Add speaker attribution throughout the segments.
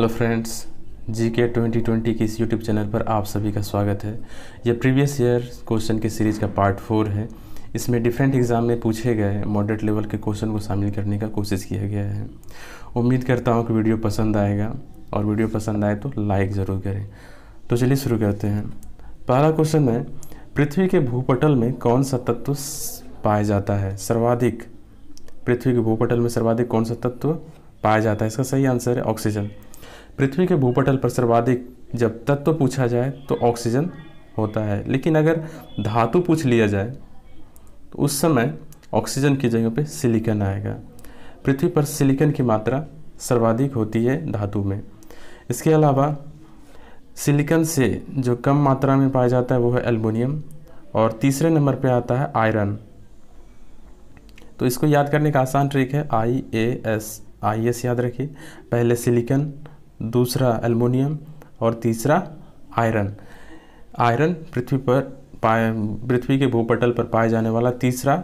Speaker 1: hello friends जी के twenty twenty के इस यूट्यूब चैनल पर आप सभी का स्वागत है यह प्रीवियस ईयर क्वेश्चन के सीरीज़ का पार्ट फोर है इसमें डिफरेंट एग्ज़ाम में पूछे गए मॉडरेट लेवल के क्वेश्चन को शामिल करने का कोशिश किया गया है उम्मीद करता हूँ कि वीडियो पसंद आएगा और वीडियो पसंद आए तो लाइक ज़रूर करें तो चलिए शुरू करते हैं पहला क्वेश्चन है पृथ्वी के भूपटल में कौन सा तत्व पाया जाता है सर्वाधिक पृथ्वी के भूपटल में सर्वाधिक कौन सा तत्व पाया जाता है इसका सही आंसर है ऑक्सीजन पृथ्वी के भूपटल पर सर्वाधिक जब तत्व तो पूछा जाए तो ऑक्सीजन होता है लेकिन अगर धातु पूछ लिया जाए तो उस समय ऑक्सीजन की जगह पे सिलिकन आएगा पृथ्वी पर सिलिकन की मात्रा सर्वाधिक होती है धातु में इसके अलावा सिलिकन से जो कम मात्रा में पाया जाता है वो है एल्युमिनियम और तीसरे नंबर पे आता है आयरन तो इसको याद करने का आसान ट्रिक है आई ए एस आई याद रखिए पहले सिलिकन दूसरा एलमोनियम और तीसरा आयरन आयरन पृथ्वी पर पाए पृथ्वी के भूपटल पर पाए जाने वाला तीसरा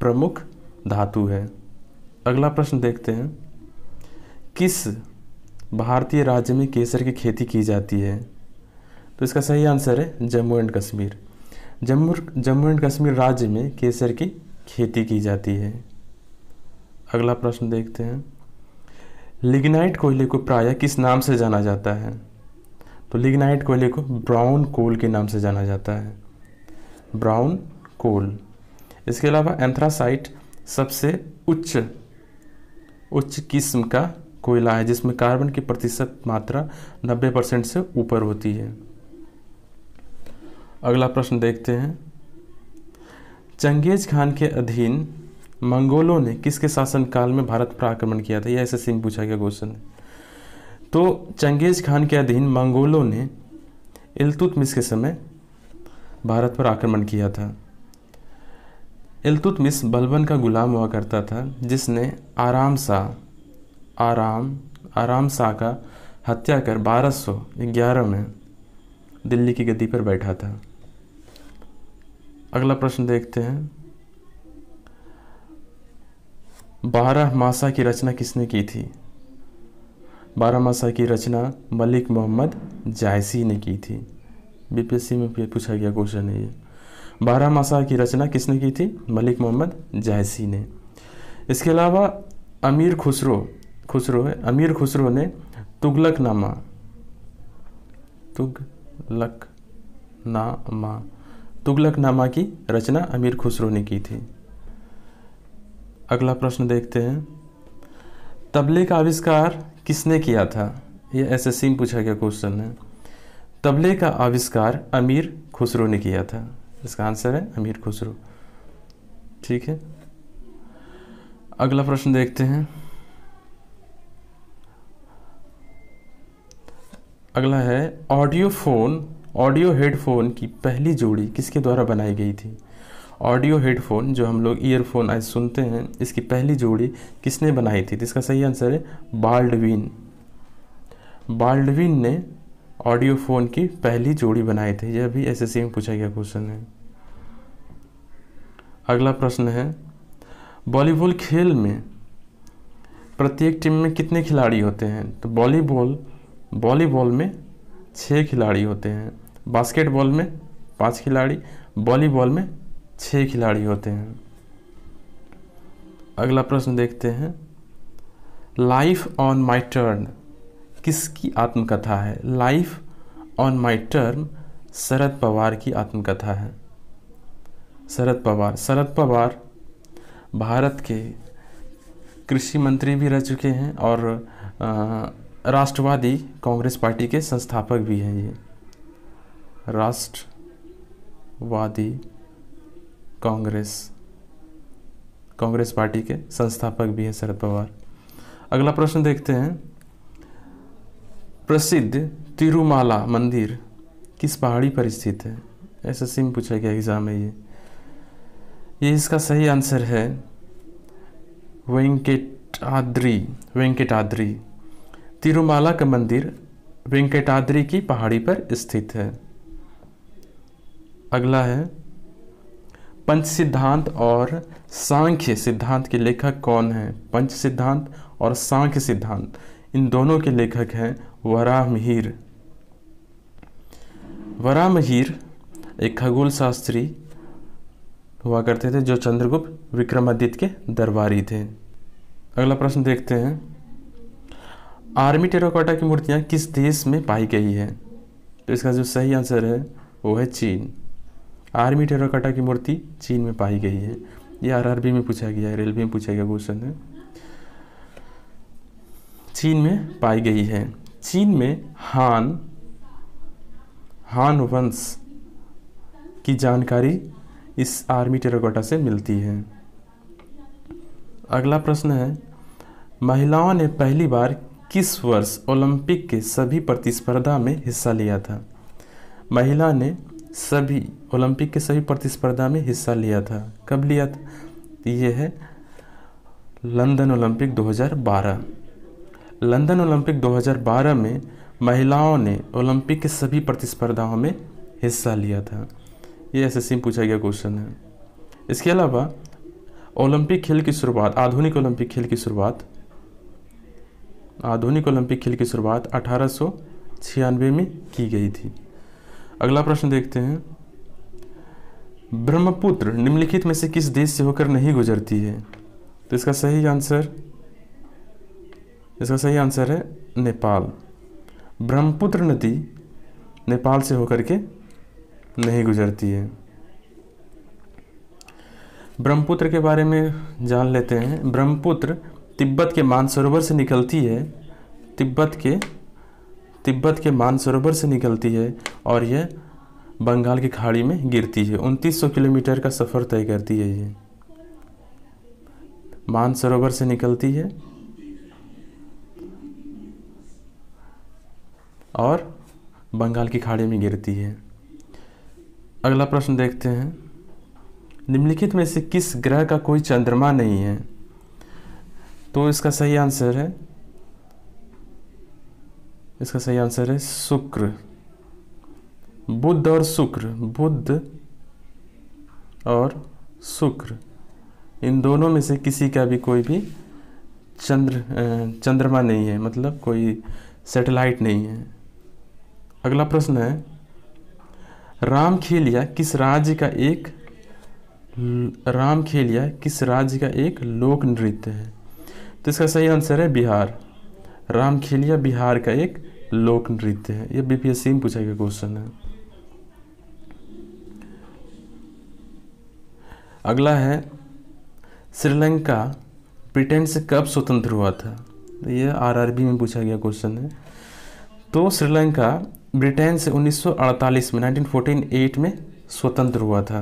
Speaker 1: प्रमुख धातु है अगला प्रश्न देखते हैं किस भारतीय राज्य में केसर की खेती की जाती है तो इसका सही आंसर है जम्मू एंड कश्मीर जम्मू जम्मू एंड कश्मीर राज्य में केसर की खेती की जाती है अगला प्रश्न देखते हैं लिग्नाइट कोयले को प्रायः किस नाम से जाना जाता है तो लिग्नाइट कोयले को ब्राउन कोल के नाम से जाना जाता है ब्राउन कोल इसके अलावा एंथ्रासाइट सबसे उच्च उच्च किस्म का कोयला है जिसमें कार्बन की प्रतिशत मात्रा 90 परसेंट से ऊपर होती है अगला प्रश्न देखते हैं चंगेज खान के अधीन मंगोलों ने किसके शासनकाल में भारत पर आक्रमण किया था यह ऐसे सिंह पूछा गया क्वेश्चन है तो चंगेज खान के अधीन मंगोलों ने इलतुतमिश के समय भारत पर आक्रमण किया था इलतुतमिश बलबन का गुलाम हुआ करता था जिसने आराम शाह आराम आराम शाह का हत्या कर बारह सौ ग्यारह में दिल्ली की गद्दी पर बैठा था अगला प्रश्न देखते हैं बारह मासा की रचना किसने की थी बारह मासा की रचना मलिक मोहम्मद जायसी ने की थी बीपीएससी में पूछा गया क्वेश्चन है ये बारह मासा की रचना किसने की थी मलिक मोहम्मद जायसी ने इसके अलावा अमीर खुसरो खुसरो है अमीर खुसरो ने तुगलक नामा तुगलक नामा तुगलक नामा की रचना अमीर खुसरो ने की थी अगला प्रश्न देखते हैं तबले का आविष्कार किसने किया था ये एसएससी में पूछा गया क्वेश्चन है तबले का आविष्कार अमीर खुसरो ने किया था इसका आंसर है अमीर खुसरो ठीक है अगला प्रश्न देखते हैं अगला है ऑडियो फोन ऑडियो हेडफोन की पहली जोड़ी किसके द्वारा बनाई गई थी ऑडियो हेडफोन जो हम लोग ईयरफोन आज सुनते हैं इसकी पहली जोड़ी किसने बनाई थी तो इसका सही आंसर है बाल्डविन बाल्डविन ने ऑडियो फोन की पहली जोड़ी बनाई थी यह भी सी में पूछा गया क्वेश्चन है अगला प्रश्न है वॉलीबॉल खेल में प्रत्येक टीम में कितने खिलाड़ी होते हैं तो वॉलीबॉल वॉलीबॉल में छः खिलाड़ी होते हैं बास्केटबॉल में पाँच खिलाड़ी वॉलीबॉल में छः खिलाड़ी होते हैं अगला प्रश्न देखते हैं लाइफ ऑन माई टर्न किसकी आत्मकथा है life on my turn Sharad Pawar की आत्मकथा है शरद पवार शरद पवार भारत के कृषि मंत्री भी रह चुके हैं और राष्ट्रवादी कांग्रेस पार्टी के संस्थापक भी हैं ये राष्ट्रवादी कांग्रेस कांग्रेस पार्टी के संस्थापक भी हैं शरद पवार अगला प्रश्न देखते हैं प्रसिद्ध तिरुमाला मंदिर किस पहाड़ी पर स्थित है ऐसा सिम पूछा गया एग्ज़ाम में ये ये इसका सही आंसर है वेंकटाद्री वेंकटाद्री तिरुमाला का मंदिर वेंकटाद्री की पहाड़ी पर स्थित है अगला है पंच सिद्धांत और सांख्य सिद्धांत के लेखक कौन हैं पंच सिद्धांत और सांख्य सिद्धांत इन दोनों के लेखक हैं वराहमिहिर वराहमिहिर एक खगोल शास्त्री हुआ करते थे जो चंद्रगुप्त विक्रमादित्य के दरबारी थे अगला प्रश्न देखते हैं आर्मी टेराकोटा की मूर्तियाँ किस देश में पाई गई है तो इसका जो सही आंसर है वो है चीन आर्मी टेराकाटा की मूर्ति चीन में पाई गई है ये आरआरबी में पूछा गया है रेलवे में पूछा गया क्वेश्चन है चीन में पाई गई है चीन में हान हान वंश की जानकारी इस आर्मी टेराकोटा से मिलती है अगला प्रश्न है महिलाओं ने पहली बार किस वर्ष ओलंपिक के सभी प्रतिस्पर्धा में हिस्सा लिया था महिला ने सभी ओलंपिक के सभी प्रतिस्पर्धा में हिस्सा लिया था कब लिया था ये है लंदन ओलंपिक 2012 लंदन ओलंपिक 2012 में महिलाओं ने ओलंपिक के सभी प्रतिस्पर्धाओं में हिस्सा लिया था ये एस में पूछा गया क्वेश्चन है इसके अलावा ओलंपिक खेल की शुरुआत आधुनिक ओलंपिक खेल की शुरुआत आधुनिक ओलंपिक खेल की शुरुआत अठारह में की गई थी अगला प्रश्न देखते हैं ब्रह्मपुत्र निम्नलिखित में से किस देश से होकर नहीं गुजरती है तो इसका सही आंसर इसका सही आंसर है नेपाल ब्रह्मपुत्र नदी नेपाल से होकर के नहीं गुजरती है ब्रह्मपुत्र के बारे में जान लेते हैं ब्रह्मपुत्र तिब्बत के मानसरोवर से निकलती है तिब्बत के तिब्बत के मानसरोवर से निकलती है और यह बंगाल की खाड़ी में गिरती है उनतीस सौ किलोमीटर का सफ़र तय करती है ये मानसरोवर से निकलती है और बंगाल की खाड़ी में गिरती है अगला प्रश्न देखते हैं निम्नलिखित में से किस ग्रह का कोई चंद्रमा नहीं है तो इसका सही आंसर है इसका सही आंसर है शुक्र बुद्ध और शुक्र बुद्ध और शुक्र इन दोनों में से किसी का भी कोई भी चंद्र चंद्रमा नहीं है मतलब कोई सैटेलाइट नहीं है अगला प्रश्न है राम खेलिया किस राज्य का एक राम खेलिया किस राज्य का एक लोक नृत्य है तो इसका सही आंसर है बिहार रामखेलिया बिहार का एक लोक नृत्य है यह बीपीएससी में पूछा गया क्वेश्चन है अगला है श्रीलंका ब्रिटेन से कब स्वतंत्र हुआ था यह आरआरबी में पूछा गया क्वेश्चन है तो श्रीलंका ब्रिटेन से 1948 में 1948 में स्वतंत्र हुआ था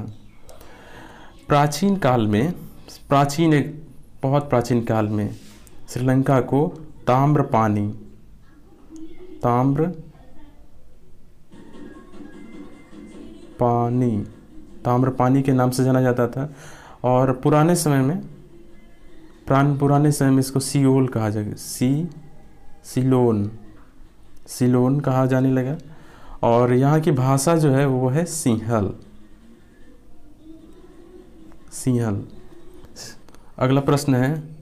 Speaker 1: प्राचीन काल में प्राचीन एक बहुत प्राचीन काल में श्रीलंका को ताम्र पानी ताम्र पानी ताम्र पानी के नाम से जाना जाता था और पुराने समय में प्राण पुराने समय में इसको सीओल कहा जाएगा सी सिलोन सिलोन कहा जाने लगा और यहाँ की भाषा जो है वो है सिंहल सिंहल अगला प्रश्न है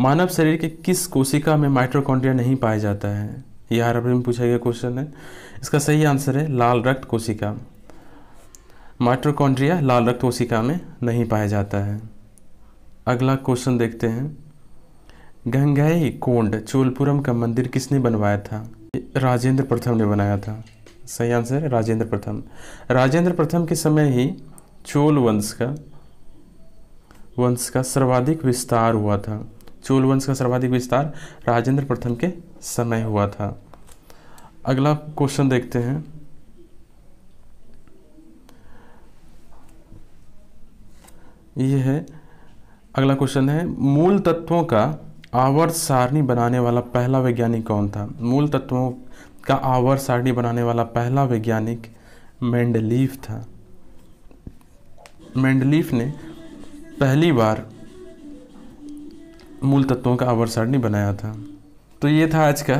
Speaker 1: मानव शरीर के किस कोशिका में माइट्रोकॉन्ड्रिया नहीं पाया जाता है यह हर में पूछा गया क्वेश्चन है इसका सही आंसर है लाल रक्त कोशिका माइट्रोकॉन्ड्रिया लाल रक्त कोशिका में नहीं पाया जाता है अगला क्वेश्चन देखते हैं गंगाई कोंड चोलपुरम का मंदिर किसने बनवाया था राजेंद्र प्रथम ने बनाया था सही आंसर है राजेंद्र प्रथम राजेंद्र प्रथम के समय ही चोल वंश का वंश का सर्वाधिक विस्तार हुआ था चोल वंश का सर्वाधिक विस्तार राजेंद्र प्रथम के समय हुआ था अगला क्वेश्चन देखते हैं ये है अगला क्वेश्चन है मूल तत्वों का आवर्त सारणी बनाने वाला पहला वैज्ञानिक कौन था मूल तत्वों का आवर्त सारणी बनाने वाला पहला वैज्ञानिक मेंडलीफ था मेंडलीफ ने पहली बार मूल तत्वों का आवर सारणी बनाया था तो ये था आज का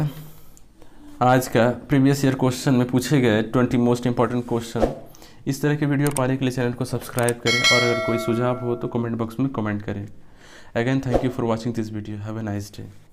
Speaker 1: आज का प्रीवियस ईयर क्वेश्चन में पूछे गए ट्वेंटी मोस्ट इंपॉर्टेंट क्वेश्चन इस तरह के वीडियो पाने के लिए चैनल को सब्सक्राइब करें और अगर कोई सुझाव हो तो कमेंट बॉक्स में कमेंट करें again thank you for watching this video have a nice day